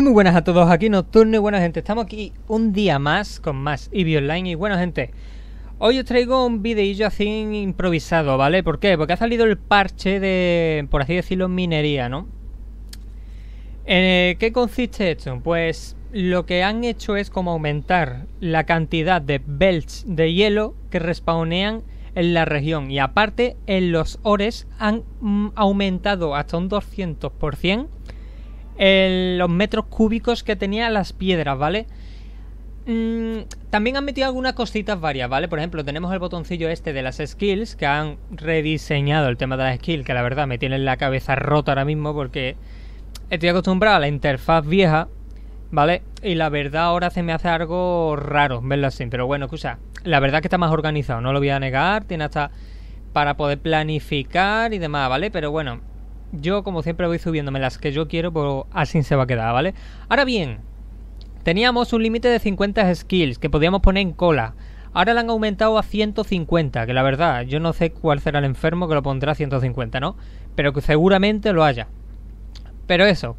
muy buenas a todos aquí, Nocturno y buena gente. Estamos aquí un día más con más Eevee Online y buena gente. Hoy os traigo un videillo así improvisado, ¿vale? ¿Por qué? Porque ha salido el parche de, por así decirlo, minería, ¿no? ¿En eh, ¿Qué consiste esto? Pues lo que han hecho es como aumentar la cantidad de belts de hielo que respawnean en la región. Y aparte, en los ores han mm, aumentado hasta un 200% los metros cúbicos que tenían las piedras, ¿vale? Mm, también han metido algunas cositas varias, ¿vale? Por ejemplo, tenemos el botoncillo este de las skills, que han rediseñado el tema de las skills, que la verdad me tienen la cabeza rota ahora mismo porque estoy acostumbrado a la interfaz vieja, ¿vale? Y la verdad ahora se me hace algo raro verlo así, pero bueno, escucha, la verdad que está más organizado, no lo voy a negar, tiene hasta para poder planificar y demás, ¿vale? Pero bueno, yo, como siempre, voy subiéndome las que yo quiero, pero así se va a quedar, ¿vale? Ahora bien, teníamos un límite de 50 skills que podíamos poner en cola. Ahora la han aumentado a 150, que la verdad, yo no sé cuál será el enfermo que lo pondrá a 150, ¿no? Pero que seguramente lo haya. Pero eso,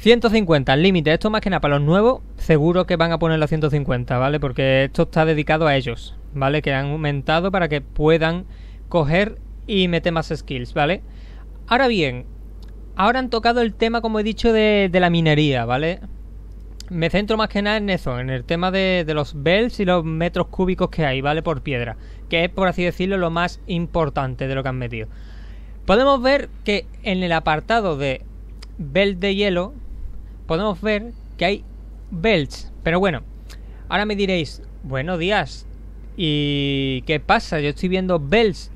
150, el límite. Esto más que nada para los nuevos, seguro que van a poner a 150, ¿vale? Porque esto está dedicado a ellos, ¿vale? Que han aumentado para que puedan coger y meter más skills, ¿vale? Ahora bien, ahora han tocado el tema, como he dicho, de, la minería, ¿vale? Me centro más que nada en eso, en el tema de, los belts y los metros cúbicos que hay, ¿vale? Por piedra, que es, por así decirlo, lo más importante de lo que han metido. Podemos ver que en el apartado de belt de hielo, podemos ver que hay belts. Pero bueno, ahora me diréis, buenos días, ¿y qué pasa? Yo estoy viendo belts.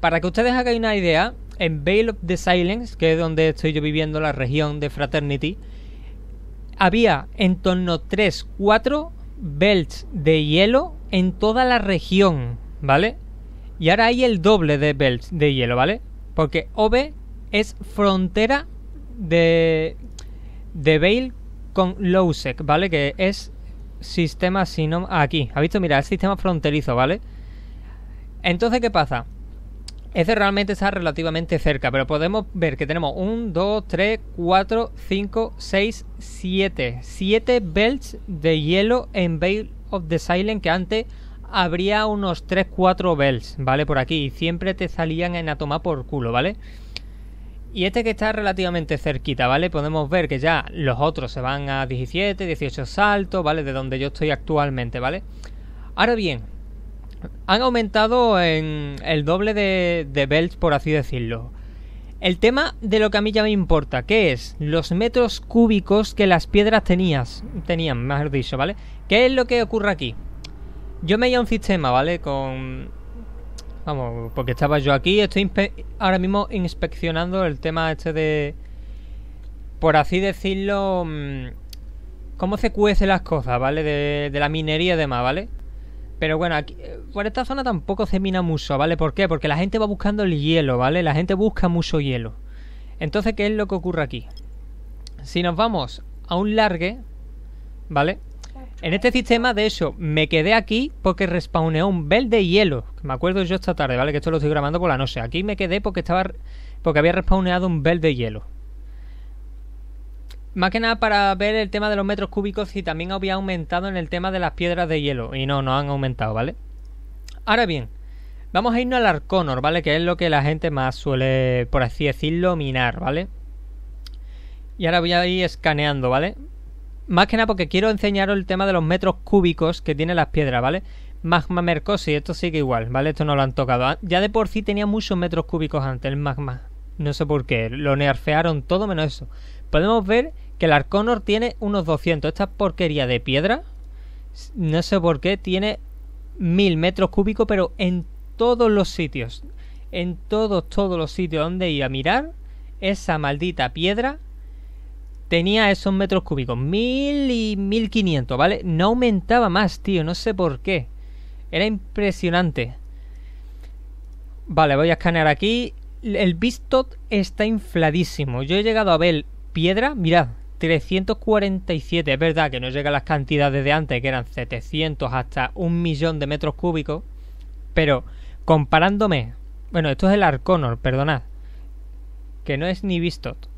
Para que ustedes hagan una idea, en Vale of the Silence, que es donde estoy yo viviendo, la región de Fraternity, había en torno 3, 4 belts de hielo en toda la región, ¿vale? Y ahora hay el doble de belts de hielo, ¿vale? Porque OB es frontera de, de Vale con Lowsec, ¿vale? Que es sistema sino aquí. ¿Ha visto? Mira, es sistema fronterizo, ¿vale? Entonces, ¿qué pasa? Este realmente está relativamente cerca, pero podemos ver que tenemos 1, 2, 3, 4, 5, 6, 7. 7 belts de hielo en Veil of the Silent que antes habría unos 3, 4 belts, ¿vale? Por aquí. Y siempre te salían en a tomar por culo, ¿vale? Y este que está relativamente cerquita, ¿vale? Podemos ver que ya los otros se van a 17, 18 saltos, ¿vale? De donde yo estoy actualmente, ¿vale? Ahora bien, han aumentado en el doble de, de belts, por así decirlo. El tema de lo que a mí ya me importa, ¿Qué es los metros cúbicos que las piedras tenías, tenían, más dicho, ¿vale? ¿Qué es lo que ocurre aquí? Yo me ido a un sistema, ¿vale? Con... Vamos, porque estaba yo aquí, estoy ahora mismo inspeccionando el tema este de... Por así decirlo... Mm, cómo se cuecen las cosas, ¿vale? De, de la minería y demás, ¿vale? Pero bueno, aquí, eh, por esta zona tampoco se mina mucho, ¿vale? ¿Por qué? Porque la gente va buscando el hielo, ¿vale? La gente busca mucho hielo. Entonces, ¿qué es lo que ocurre aquí? Si nos vamos a un largue, ¿vale? En este sistema, de eso, me quedé aquí porque respawneó un bel de hielo. Me acuerdo yo esta tarde, ¿vale? Que esto lo estoy grabando por la noche. Aquí me quedé porque estaba. Porque había respawnado un bel de hielo. Más que nada para ver el tema de los metros cúbicos si también había aumentado en el tema de las piedras de hielo. Y no, no han aumentado, ¿vale? Ahora bien, vamos a irnos al Arconor, ¿vale? Que es lo que la gente más suele, por así decirlo, minar, ¿vale? Y ahora voy a ir escaneando, ¿vale? Más que nada porque quiero enseñaros el tema de los metros cúbicos que tienen las piedras, ¿vale? Magma Mercosi, esto sigue igual, ¿vale? Esto no lo han tocado. Ah, ya de por sí tenía muchos metros cúbicos antes el magma. No sé por qué, lo nearfearon todo menos eso podemos ver que el Arconor tiene unos 200. Esta porquería de piedra, no sé por qué, tiene 1000 metros cúbicos, pero en todos los sitios, en todos, todos los sitios donde iba a mirar, esa maldita piedra tenía esos metros cúbicos, 1000 y 1500, ¿vale? No aumentaba más, tío, no sé por qué. Era impresionante. Vale, voy a escanear aquí. El Bistot está infladísimo. Yo he llegado a ver piedra, mirad, 347. Es verdad que no llega a las cantidades de antes, que eran 700 hasta un millón de metros cúbicos. Pero comparándome... Bueno, esto es el Arconor, perdonad. Que no es ni Vistot.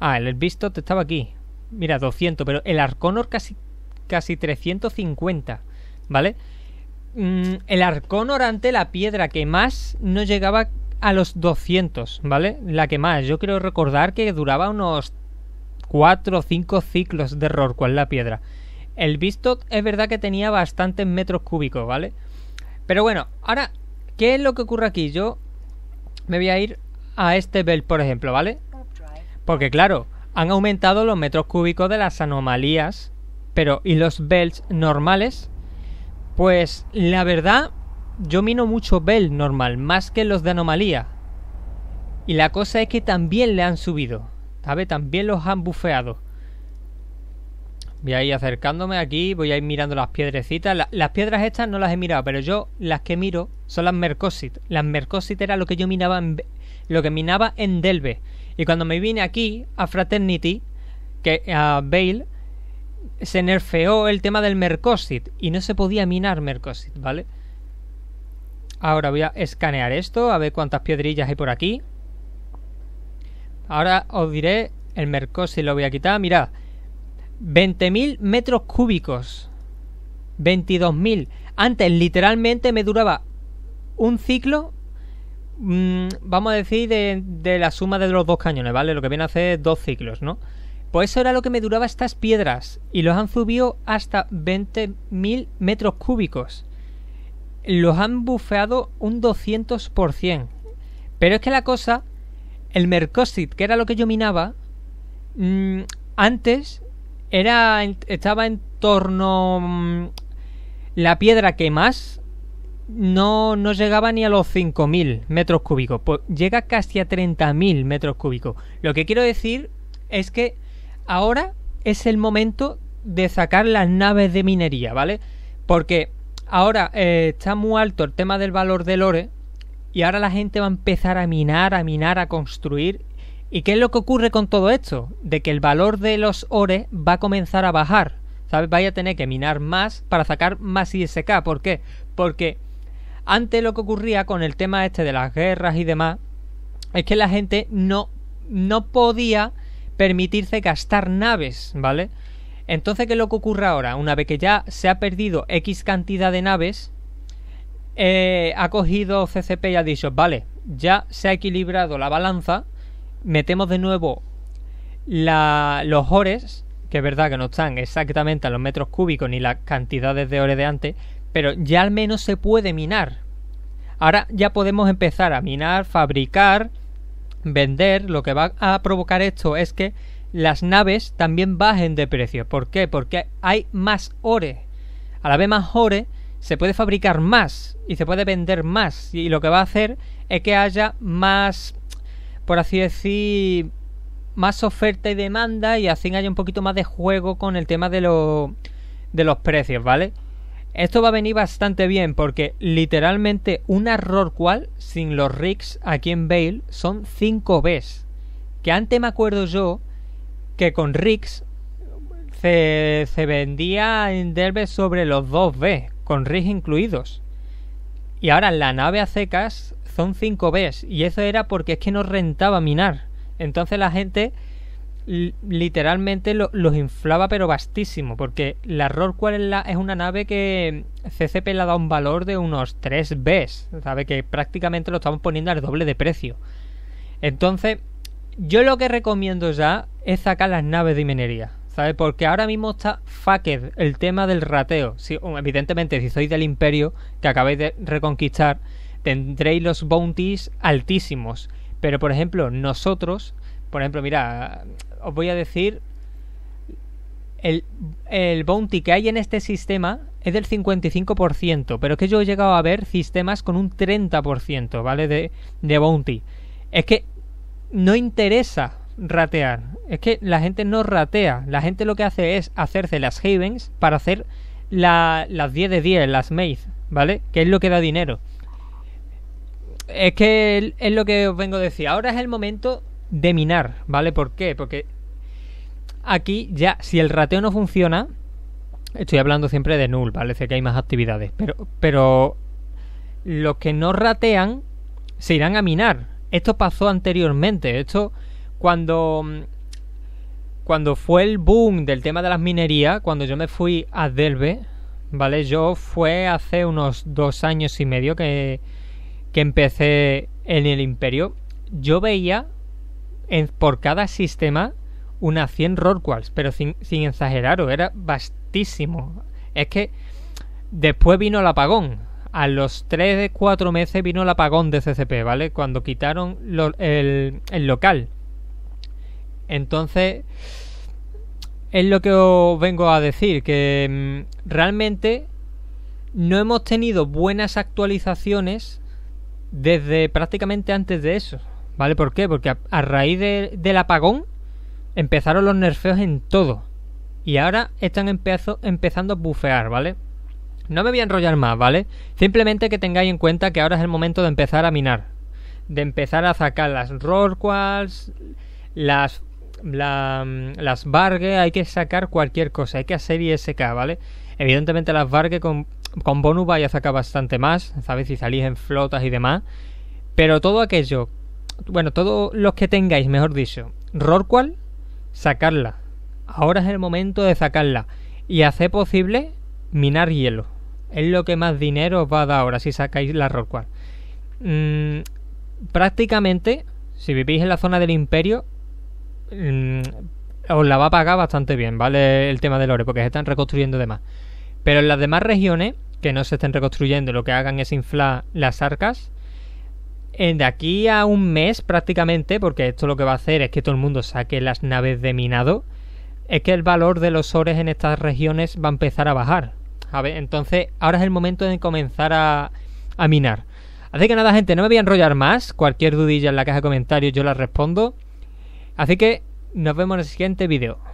Ah, el Vistot estaba aquí. Mira, 200, pero el Arconor casi, casi 350. ¿Vale? Mm, el Arconor ante la piedra que más no llegaba a los 200, ¿vale? La que más, yo quiero recordar que duraba unos 4 o 5 ciclos de error... Con la piedra. El Bistot es verdad que tenía bastantes metros cúbicos, ¿vale? Pero bueno, ahora, ¿qué es lo que ocurre aquí? Yo me voy a ir a este belt, por ejemplo, ¿vale? Porque claro, han aumentado los metros cúbicos de las anomalías, pero ¿y los Bells normales? Pues la verdad yo mino mucho Bell normal, más que los de anomalía. Y la cosa es que también le han subido, ¿sabes? También los han bufeado. Voy a ir acercándome aquí, voy a ir mirando las piedrecitas. las piedras estas no las he mirado, pero yo las que miro son las Mercosit. Las Mercosit era lo que yo minaba en, lo que minaba en Delve. Y cuando me vine aquí a Fraternity, que a Bale, se nerfeó el tema del Mercosit y no se podía minar Mercosit, ¿vale? Ahora voy a escanear esto, a ver cuántas piedrillas hay por aquí. Ahora os diré el Mercosi, lo voy a quitar. Mirad, 20.000 metros cúbicos. 22.000. Antes literalmente me duraba un ciclo, mm, vamos a decir, de, la suma de los dos cañones, ¿vale? Lo que viene a hacer dos ciclos, ¿no? Pues eso era lo que me duraba estas piedras. Y los han subido hasta 20.000 metros cúbicos los han bufeado un 200%. Pero es que la cosa, el Mercosit, que era lo que yo minaba, mm, antes era estaba en torno mm, la piedra que más no, no llegaba ni a los 5.000 metros cúbicos, pues llega casi a 30.000 metros cúbicos. Lo que quiero decir es que ahora es el momento de sacar las naves de minería, ¿vale? Porque Ahora eh, está muy alto el tema del valor del ore y ahora la gente va a empezar a minar, a minar, a construir. ¿Y qué es lo que ocurre con todo esto? De que el valor de los ores va a comenzar a bajar. ¿Sabes? Vaya a tener que minar más para sacar más ISK. ¿Por qué? Porque antes lo que ocurría con el tema este de las guerras y demás es que la gente no, no podía permitirse gastar naves, ¿vale? Entonces, ¿qué es lo que ocurre ahora? Una vez que ya se ha perdido X cantidad de naves, eh, ha cogido CCP y ha dicho, vale, ya se ha equilibrado la balanza, metemos de nuevo los ores, que es verdad que no están exactamente a los metros cúbicos ni las cantidades de ores de antes, pero ya al menos se puede minar. Ahora ya podemos empezar a minar, fabricar, vender. Lo que va a provocar esto es que las naves también bajen de precio. ¿Por qué? Porque hay más ore. A la vez más ore, se puede fabricar más y se puede vender más. Y lo que va a hacer es que haya más, por así decir, más oferta y demanda y así haya un poquito más de juego con el tema de, lo, de los precios, ¿vale? Esto va a venir bastante bien porque literalmente un error cual sin los rigs aquí en Bale son 5 Bs. Que antes me acuerdo yo que con RIGS... se, vendía en Derbe sobre los 2B, con RIGS incluidos. Y ahora la nave a secas son 5 b y eso era porque es que no rentaba minar. Entonces la gente literalmente los inflaba pero vastísimo, porque la cuál es, la, es una nave que CCP le ha dado un valor de unos 3 b sabe que prácticamente lo estamos poniendo al doble de precio. Entonces, yo lo que recomiendo ya es sacar las naves de minería. ¿Sabes? Porque ahora mismo está fucked el tema del rateo. Si, evidentemente, si sois del imperio que acabáis de reconquistar, tendréis los bounties altísimos. Pero, por ejemplo, nosotros, por ejemplo, mira, os voy a decir, el, el bounty que hay en este sistema es del 55%, pero que yo he llegado a ver sistemas con un 30%, ¿vale? De, de bounty. Es que no interesa ratear. Es que la gente no ratea. La gente lo que hace es hacerse las havens para hacer la, las 10 de 10, las maze, ¿vale? Que es lo que da dinero. Es que es lo que os vengo a decir. Ahora es el momento de minar, ¿vale? ¿Por qué? Porque aquí ya, si el rateo no funciona, estoy hablando siempre de null, ¿vale? que hay más actividades, pero, pero los que no ratean se irán a minar, esto pasó anteriormente, esto cuando mm, cuando fue el boom del tema de las minerías, cuando yo me fui a Delve, ¿vale? Yo fue hace unos dos años y medio que, empecé en el imperio. Yo veía en, por cada sistema unas 100 Rorquals, pero sin, sin exageraros, era vastísimo. Es que después vino el apagón, a los 3 de 4 meses vino el apagón de CCP, ¿vale? Cuando quitaron el, local. Entonces, es lo que os vengo a decir, que mm, realmente no hemos tenido buenas actualizaciones desde prácticamente antes de eso. ¿Vale? ¿Por qué? Porque a, raíz del apagón empezaron los nerfeos en todo. Y ahora están empezando a bufear, ¿vale? No me voy a enrollar más, ¿vale? Simplemente que tengáis en cuenta que ahora es el momento de empezar a minar. De empezar a sacar las rorquals, las, las hay que sacar cualquier cosa, hay que hacer ISK, ¿vale? Evidentemente las bargue con, con bonus vais a sacar bastante más, ¿sabéis? Si salís en flotas y demás. Pero todo aquello, bueno, todos los que tengáis, mejor dicho, rorqual, sacarla. Ahora es el momento de sacarla y hacer posible minar hielo. Es lo que más dinero os va a dar ahora si sacáis la Rockwall. Mm, prácticamente, si vivís en la zona del Imperio, mm, os la va a pagar bastante bien, ¿vale? El tema del oro, porque se están reconstruyendo demás. Pero en las demás regiones, que no se estén reconstruyendo, lo que hagan es inflar las arcas. De aquí a un mes prácticamente, porque esto lo que va a hacer es que todo el mundo saque las naves de minado, es que el valor de los ores en estas regiones va a empezar a bajar. Entonces, ahora es el momento de comenzar a, a minar. Así que nada, gente, no me voy a enrollar más. Cualquier dudilla en la caja de comentarios yo la respondo. Así que nos vemos en el siguiente vídeo.